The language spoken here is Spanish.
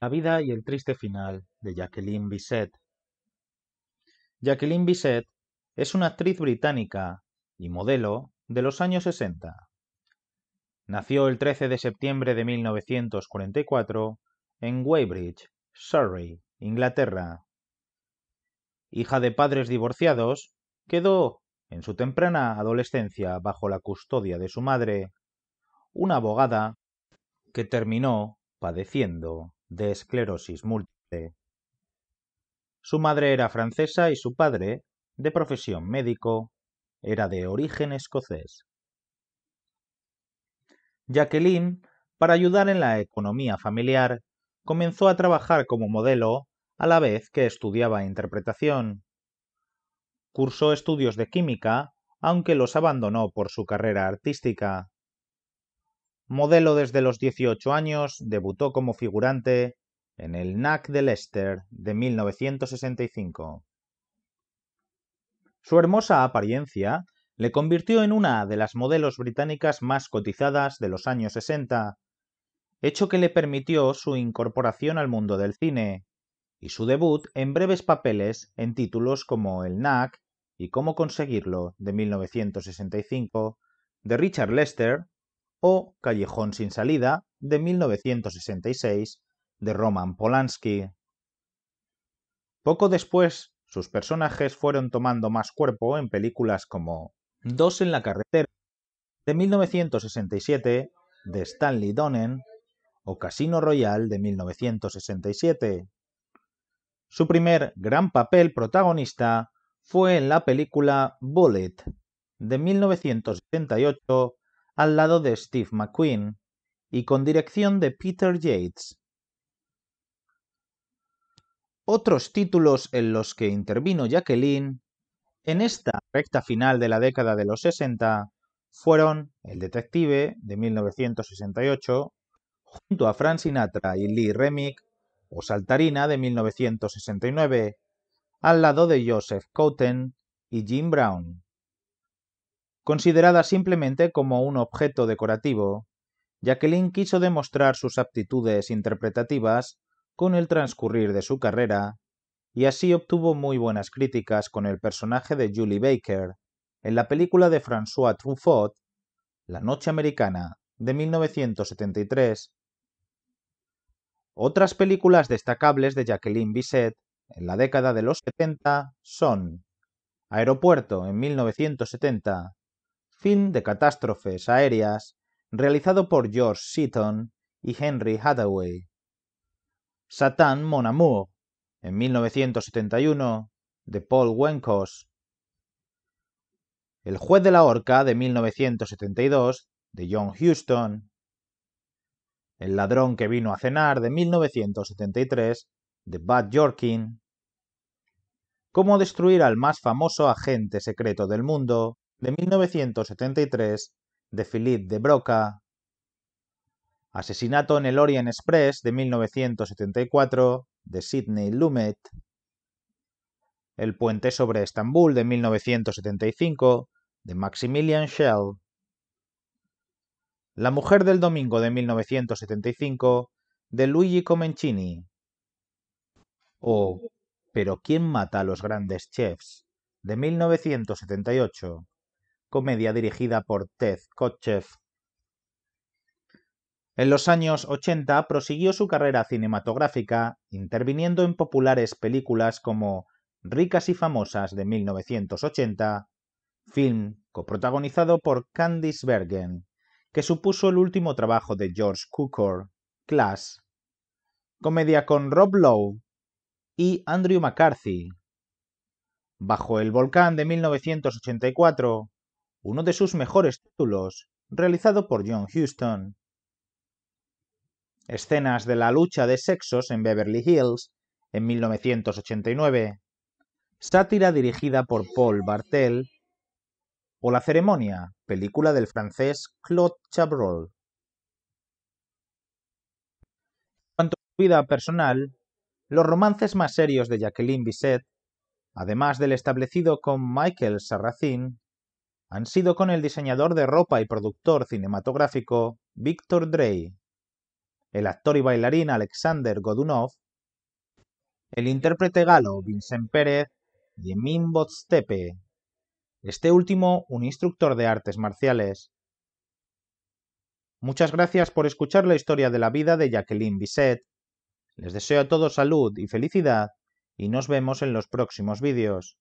La vida y el triste final de Jacqueline Bisset. Jacqueline Bisset es una actriz británica y modelo de los años 60. Nació el 13 de septiembre de 1944 en Weybridge, Surrey, Inglaterra. Hija de padres divorciados, quedó en su temprana adolescencia bajo la custodia de su madre, una abogada que terminó padeciendo de esclerosis múltiple. Su madre era francesa y su padre, de profesión médico, era de origen escocés. Jacqueline, para ayudar en la economía familiar, comenzó a trabajar como modelo a la vez que estudiaba interpretación. Cursó estudios de química, aunque los abandonó por su carrera artística. Modelo desde los 18 años, debutó como figurante en el NAC de Lester de 1965. Su hermosa apariencia le convirtió en una de las modelos británicas más cotizadas de los años 60, hecho que le permitió su incorporación al mundo del cine y su debut en breves papeles en títulos como El NAC y Cómo conseguirlo de 1965 de Richard Lester o Callejón sin salida de 1966 de Roman Polanski. Poco después, sus personajes fueron tomando más cuerpo en películas como Dos en la carretera de 1967 de Stanley Donen o Casino Royale de 1967. Su primer gran papel protagonista fue en la película Bullet de 1978 al lado de Steve McQueen y con dirección de Peter Yates. Otros títulos en los que intervino Jacqueline en esta recta final de la década de los 60 fueron El Detective de 1968, junto a Frank Sinatra y Lee Remick, o Saltarina de 1969, al lado de Joseph Cotten y Jim Brown considerada simplemente como un objeto decorativo. Jacqueline quiso demostrar sus aptitudes interpretativas con el transcurrir de su carrera, y así obtuvo muy buenas críticas con el personaje de Julie Baker en la película de François Truffaut, La Noche Americana, de 1973. Otras películas destacables de Jacqueline Bisset en la década de los 70 son Aeropuerto en 1970 film de catástrofes aéreas realizado por George Seaton y Henry Hathaway. Satan Mon Amour, en 1971, de Paul Wencos. El juez de la horca, de 1972, de John Huston. El ladrón que vino a cenar, de 1973, de Bud Yorkin. Cómo destruir al más famoso agente secreto del mundo, de 1973 de Philippe de Broca, Asesinato en el Orient Express de 1974 de Sidney Lumet, El puente sobre Estambul de 1975 de Maximilian Schell, La mujer del domingo de 1975 de Luigi Comencini. O oh, ¿Pero quién mata a los grandes chefs? de 1978 comedia dirigida por Ted Kotcheff. En los años 80 prosiguió su carrera cinematográfica interviniendo en populares películas como Ricas y Famosas de 1980, film coprotagonizado por Candice Bergen, que supuso el último trabajo de George Cukor, Class, comedia con Rob Lowe y Andrew McCarthy. Bajo el volcán de 1984, uno de sus mejores títulos, realizado por John Huston. Escenas de la lucha de sexos en Beverly Hills en 1989. Sátira dirigida por Paul Bartel. O La ceremonia, película del francés Claude Chabrol. En cuanto a su vida personal, los romances más serios de Jacqueline Bisset, además del establecido con Michael Sarrazin, han sido con el diseñador de ropa y productor cinematográfico Víctor Drey, el actor y bailarín Alexander Godunov, el intérprete galo Vincent Pérez y Emim Botstepe, este último un instructor de artes marciales. Muchas gracias por escuchar la historia de la vida de Jacqueline Bisset. Les deseo a todos salud y felicidad y nos vemos en los próximos vídeos.